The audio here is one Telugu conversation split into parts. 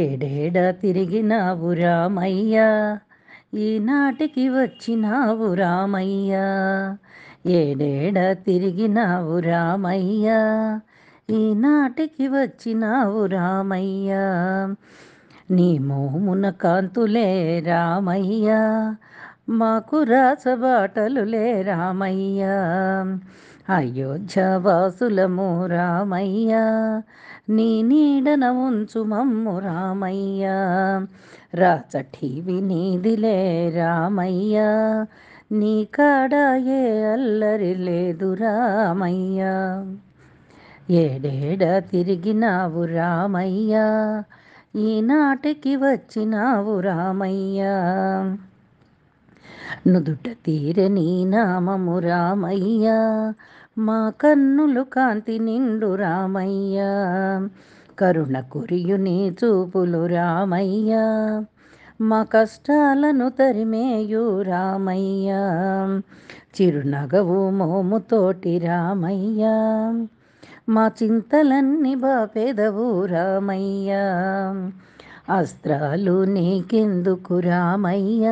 ఏడేడ తిరిగినావు రామయ్య ఈనాటికి వచ్చినావు రామయ్య ఏడేడ తిరిగినావు రామయ్య ఈనాటికి వచ్చినావు రామయ్య నీ మోమున కాంతులే రామయ్య మాకు రాసబాటలులే రామయ్య అయోధ్యవాసులము రామయ్య నీ నీడన ఉంచు మమ్ము రామయ్య రాచఠీవి వినీదిలే రామయ్య నీ కాడాయే అల్లరి లేదు రామయ్య ఏడేడ తిరిగినావు రామయ్య ఈనాటికి వచ్చినావు రామయ్య నుదుట తీరని నామము రామయ్య మా కన్నులు కాంతి నిండు రామయ్య కరుణ కురియు నీ చూపులు రామయ్య మా కష్టాలను తరిమేయు రామయ్య చిరునగవు మోముతోటి రామయ్య మా చింతలన్నీ పెదవు రామయ్య అస్త్రాలు నీకెందుకు రామయ్య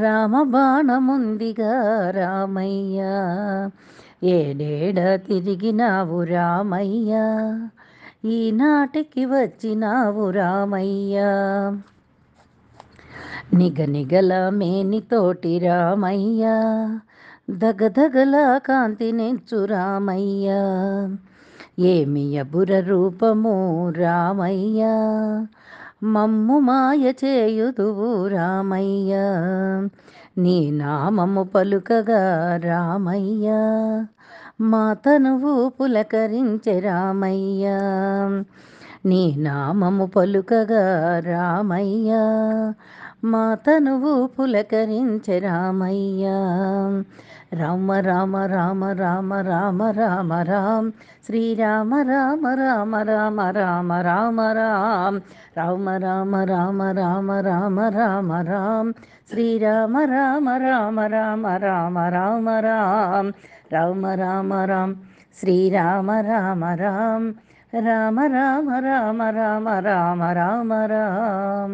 రామబాణముందిగా రామయ్య ఏడేడ తిరిగినావు రామయ్య ఈనాటికి వచ్చినావు రామయ్య నిగల మేనితోటి రామయ్య దగదగల కాంతి నెంచు రామయ్య ఏమియ బుర రూపము రామయ్య మమ్ము మాయ చేయుదువు రామయ్య నీ నామము పలుకగా రామయ్య మాతనువు పులకరించె రామయ్య నీ నామము పలుకగా రామయ్య మాతనువు పులకరించె రామయ్య రామ రామ రామ రామ రామ రామ రామ శ్రీరామ రామ రామ రామ రామ రామ రామ రామ రామ రామ రామ రామ రామ రామ శ్రీరామ రామ రామ రామ రామ రామ రామ రామ రామ రామ శ్రీరామ రామ రామ రామ రామ రామ రామ రామ రామ రామ